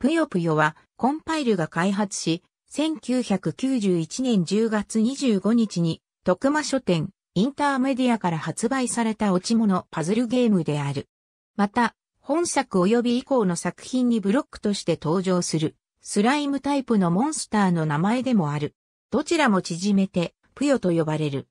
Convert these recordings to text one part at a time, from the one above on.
ぷよぷよは、コンパイルが開発し、1991年10月25日に、徳間書店、インターメディアから発売された落ち物パズルゲームである。また、本作及び以降の作品にブロックとして登場する、スライムタイプのモンスターの名前でもある。どちらも縮めて、ぷよと呼ばれる。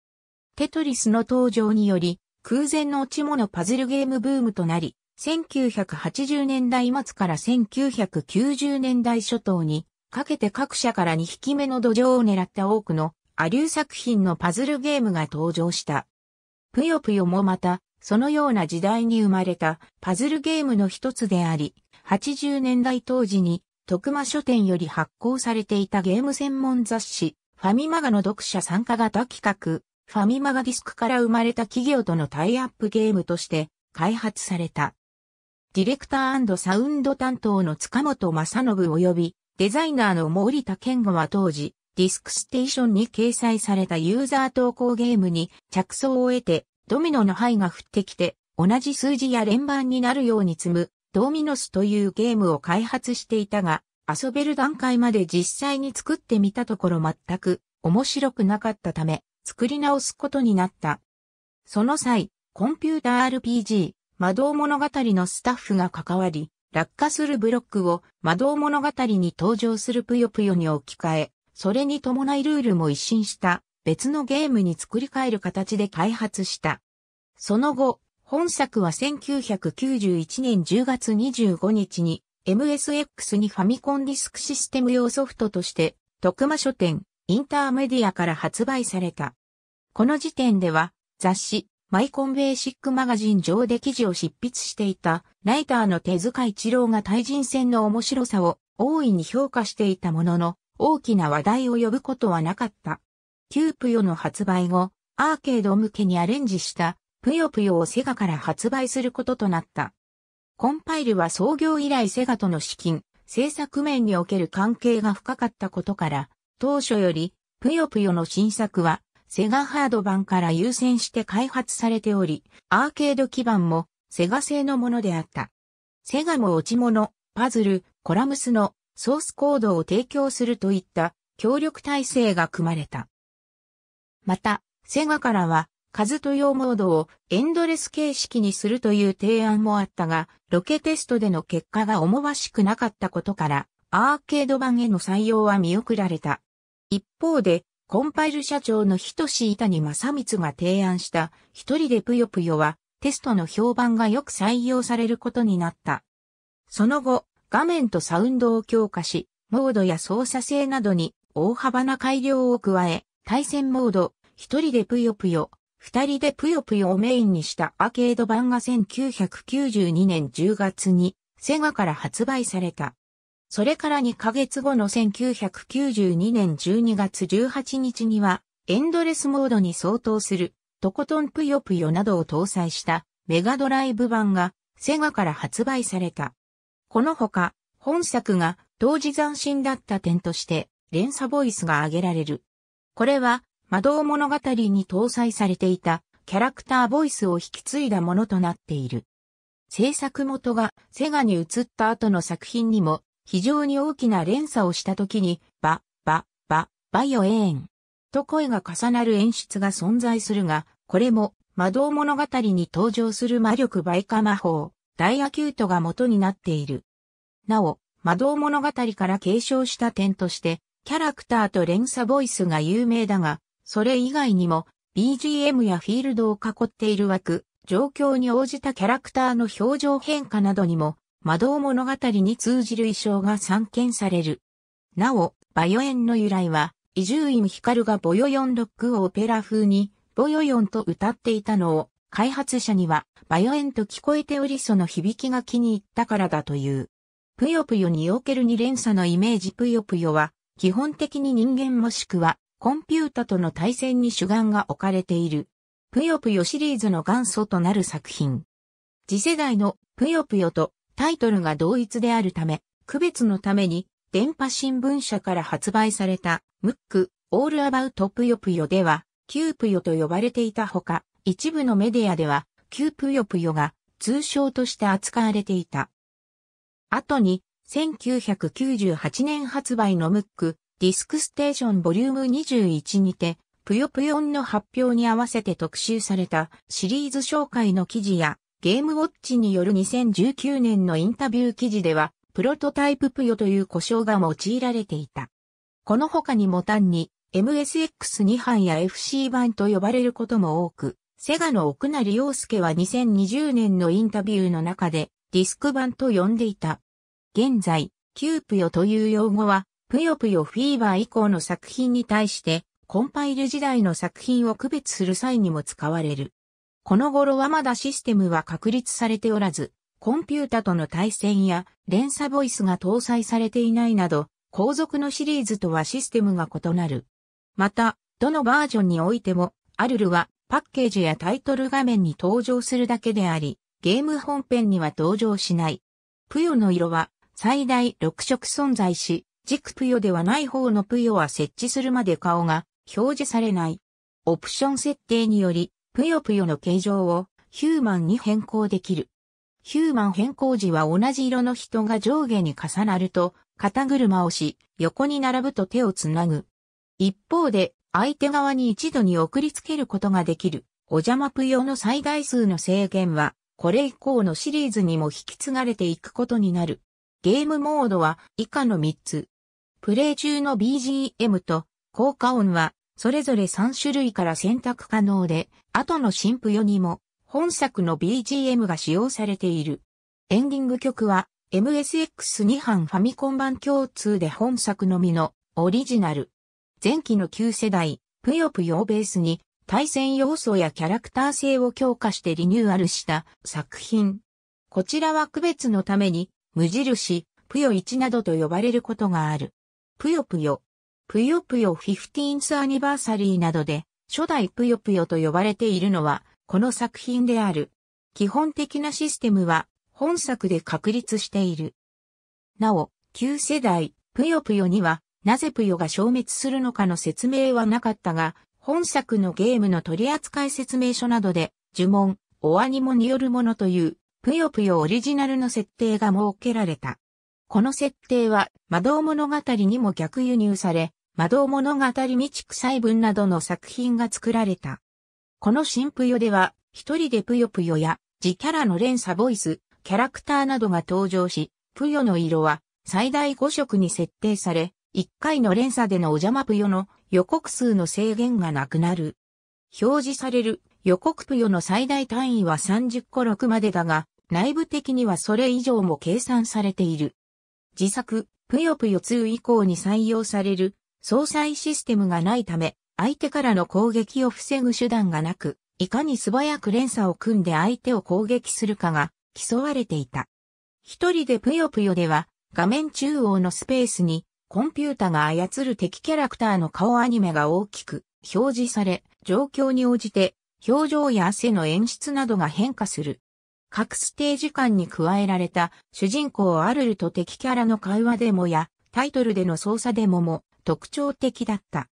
テトリスの登場により、空前の落ち物パズルゲームブームとなり、1980年代末から1990年代初頭にかけて各社から2匹目の土壌を狙った多くのアリュー作品のパズルゲームが登場した。ぷよぷよもまた、そのような時代に生まれたパズルゲームの一つであり、80年代当時に徳間書店より発行されていたゲーム専門雑誌、ファミマガの読者参加型企画、ファミマガディスクから生まれた企業とのタイアップゲームとして開発された。ディレクターサウンド担当の塚本正信及び、デザイナーの森田健吾は当時、ディスクステーションに掲載されたユーザー投稿ゲームに着想を得て、ドミノの牌が降ってきて、同じ数字や連番になるように積む、ドミノスというゲームを開発していたが、遊べる段階まで実際に作ってみたところ全く面白くなかったため、作り直すことになった。その際、コンピューター RPG、魔導物語のスタッフが関わり、落下するブロックを魔導物語に登場するぷよぷよに置き換え、それに伴いルールも一新した別のゲームに作り変える形で開発した。その後、本作は1991年10月25日に MSX にファミコンディスクシステム用ソフトとして徳間書店インターメディアから発売された。この時点では雑誌マイコンベーシックマガジン上で記事を執筆していたライターの手塚一郎が対人戦の面白さを大いに評価していたものの大きな話題を呼ぶことはなかった。キュープヨの発売後、アーケード向けにアレンジしたぷよぷよをセガから発売することとなった。コンパイルは創業以来セガとの資金、制作面における関係が深かったことから、当初よりぷよぷよの新作はセガハード版から優先して開発されており、アーケード基盤もセガ製のものであった。セガも落ち物、パズル、コラムスのソースコードを提供するといった協力体制が組まれた。また、セガからは、カズト用モードをエンドレス形式にするという提案もあったが、ロケテストでの結果が思わしくなかったことから、アーケード版への採用は見送られた。一方で、コンパイル社長の人志伊谷正光が提案した一人でぷよぷよはテストの評判がよく採用されることになった。その後、画面とサウンドを強化し、モードや操作性などに大幅な改良を加え、対戦モード、一人でぷよぷよ、二人でぷよぷよをメインにしたアーケード版が1992年10月にセガから発売された。それから2ヶ月後の1992年12月18日には、エンドレスモードに相当する、とことんぷよぷよなどを搭載したメガドライブ版がセガから発売された。このほか、本作が当時斬新だった点として、連鎖ボイスが挙げられる。これは、魔導物語に搭載されていたキャラクターボイスを引き継いだものとなっている。制作元がセガに移った後の作品にも非常に大きな連鎖をした時に、ば、ば、ば、イよえーん。と声が重なる演出が存在するが、これも、魔導物語に登場する魔力バイカ魔法、ダイアキュートが元になっている。なお、魔導物語から継承した点として、キャラクターと連鎖ボイスが有名だが、それ以外にも、BGM やフィールドを囲っている枠、状況に応じたキャラクターの表情変化などにも魔導物語に通じる衣装が散見される。なお、バヨエンの由来は、伊集院光がボヨヨンロックをオペラ風に、ボヨヨンと歌っていたのを、開発者には、バヨエンと聞こえておりその響きが気に入ったからだという。ぷよぷよにおける二連鎖のイメージぷよぷよは、基本的に人間もしくは、コンピュータとの対戦に主眼が置かれている。ぷよぷよシリーズの元祖となる作品。次世代のぷよぷよとタイトルが同一であるため、区別のために、電波新聞社から発売された、ムック、オールアバウトプヨプヨでは、キュープヨと呼ばれていたほか、一部のメディアでは、キュープヨプヨが通称として扱われていた。後に、1998年発売のムック、ディスクステーションボリューム21にて、ぷよぷよんの発表に合わせて特集されたシリーズ紹介の記事やゲームウォッチによる2019年のインタビュー記事では、プロトタイププヨという呼称が用いられていた。この他にも単に MSX2 版や FC 版と呼ばれることも多く、セガの奥成洋介は2020年のインタビューの中でディスク版と呼んでいた。現在、キュープヨという用語は、ぷよぷよフィーバー以降の作品に対して、コンパイル時代の作品を区別する際にも使われる。この頃はまだシステムは確立されておらず、コンピュータとの対戦や連鎖ボイスが搭載されていないなど、後続のシリーズとはシステムが異なる。また、どのバージョンにおいても、アルルはパッケージやタイトル画面に登場するだけであり、ゲーム本編には登場しない。プヨの色は最大6色存在し、軸プヨではない方のプヨは設置するまで顔が表示されない。オプション設定によりぷよぷよの形状をヒューマンに変更できる。ヒューマン変更時は同じ色の人が上下に重なると肩車をし、横に並ぶと手をつなぐ。一方で、相手側に一度に送りつけることができる。お邪魔ぷよの最大数の制限は、これ以降のシリーズにも引き継がれていくことになる。ゲームモードは以下の3つ。プレイ中の BGM と効果音はそれぞれ3種類から選択可能で、後の新譜よにも、本作の BGM が使用されている。エンディング曲は、MSX2 版ファミコン版共通で本作のみのオリジナル。前期の旧世代、ぷよぷよをベースに、対戦要素やキャラクター性を強化してリニューアルした作品。こちらは区別のために、無印、ぷよ1などと呼ばれることがある。ぷよぷよぷよぷよ 15th アニバーサリーなどで、初代ぷよぷよと呼ばれているのは、この作品である。基本的なシステムは、本作で確立している。なお、旧世代、ぷよぷよには、なぜぷよが消滅するのかの説明はなかったが、本作のゲームの取扱説明書などで、呪文、おアニモによるものという、ぷよぷよオリジナルの設定が設けられた。この設定は、魔導物語にも逆輸入され、魔導物語道臭い文などの作品が作られた。この新ぷよでは、一人でぷよぷよや、自キャラの連鎖ボイス、キャラクターなどが登場し、ぷよの色は最大5色に設定され、1回の連鎖でのお邪魔ぷよの予告数の制限がなくなる。表示される予告ぷよの最大単位は30個6までだが、内部的にはそれ以上も計算されている。自作、ぷよぷよ2以降に採用される相殺システムがないため、相手からの攻撃を防ぐ手段がなく、いかに素早く連鎖を組んで相手を攻撃するかが競われていた。一人でぷよぷよでは、画面中央のスペースに、コンピュータが操る敵キャラクターの顔アニメが大きく表示され、状況に応じて表情や汗の演出などが変化する。各ステージ間に加えられた主人公アルルと敵キャラの会話デモやタイトルでの操作デモも特徴的だった。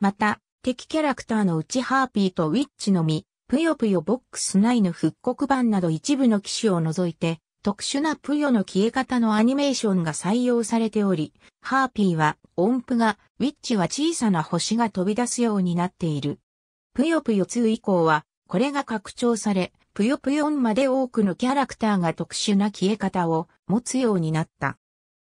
また、敵キャラクターのうちハーピーとウィッチのみ、ぷよぷよボックス内の復刻版など一部の機種を除いて、特殊なぷよの消え方のアニメーションが採用されており、ハーピーは音符が、ウィッチは小さな星が飛び出すようになっている。ぷよぷよ2以降は、これが拡張され、ぷよぷよんまで多くのキャラクターが特殊な消え方を持つようになった。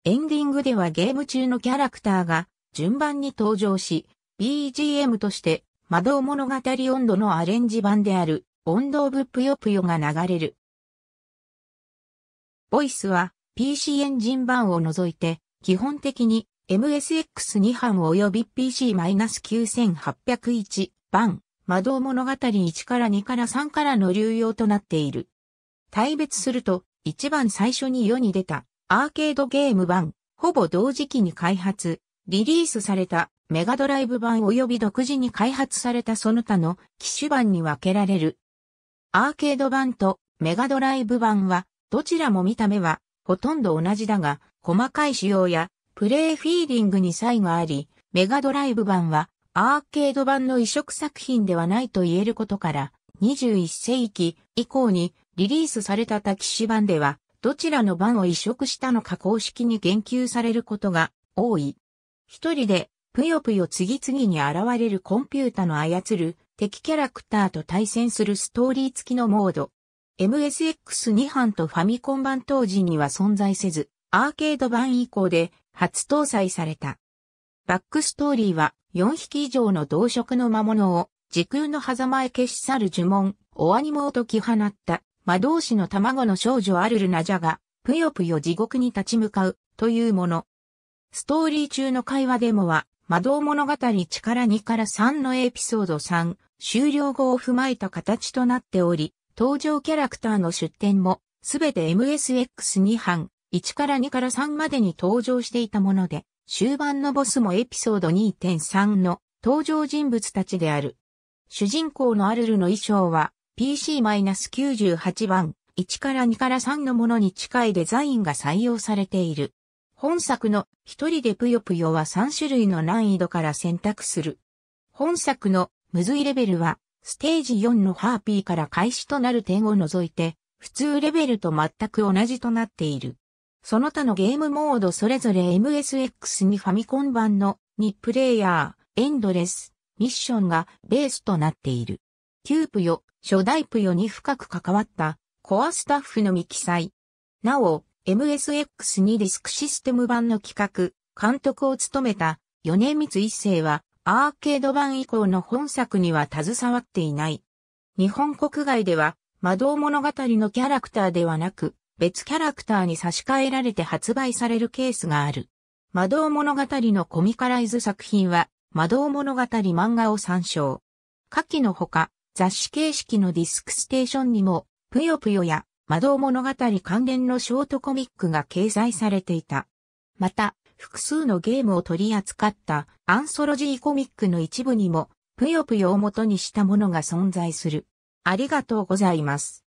エンディングではゲーム中のキャラクターが順番に登場し、BGM として、魔導物語温度のアレンジ版である、度オ部ぷよぷよが流れる。ボイスは、PC エンジン版を除いて、基本的に MSX2 版及び PC-9801 版、魔導物語1から2から3からの流用となっている。対別すると、一番最初に世に出たアーケードゲーム版、ほぼ同時期に開発、リリースされたメガドライブ版及び独自に開発されたその他の機種版に分けられる。アーケード版とメガドライブ版はどちらも見た目はほとんど同じだが細かい仕様やプレイフィーリングに差異があり、メガドライブ版はアーケード版の移植作品ではないと言えることから21世紀以降にリリースされた多機種版ではどちらの版を移植したのか公式に言及されることが多い。一人で、ぷよぷよ次々に現れるコンピュータの操る敵キャラクターと対戦するストーリー付きのモード。MSX2 版とファミコン版当時には存在せず、アーケード版以降で初搭載された。バックストーリーは4匹以上の同色の魔物を時空の狭間へ消し去る呪文、オアニモを解き放った魔導士の卵の少女アルルナジャが、ぷよぷよ地獄に立ち向かうというもの。ストーリー中の会話デモは、魔導物語1から2から3のエピソード3、終了後を踏まえた形となっており、登場キャラクターの出展も、すべて MSX2 版、1から2から3までに登場していたもので、終盤のボスもエピソード2.3の登場人物たちである。主人公のアルルの衣装は PC-98 番1から2から3のものに近いデザインが採用されている。本作の一人でぷよぷよは3種類の難易度から選択する。本作のむずいレベルは、ステージ4のハーピーから開始となる点を除いて、普通レベルと全く同じとなっている。その他のゲームモードそれぞれ MSX にファミコン版の2プレイヤー、エンドレス、ミッションがベースとなっている。旧プよ、初代ぷよに深く関わったコアスタッフの未記載。なお、MSX2 ディスクシステム版の企画、監督を務めた米光一世はアーケード版以降の本作には携わっていない。日本国外では魔導物語のキャラクターではなく別キャラクターに差し替えられて発売されるケースがある。魔導物語のコミカライズ作品は魔導物語漫画を参照。下記のほか雑誌形式のディスクステーションにもぷよぷよや魔導物語関連のショートコミックが掲載されていた。また、複数のゲームを取り扱ったアンソロジーコミックの一部にも、ぷよぷよを元にしたものが存在する。ありがとうございます。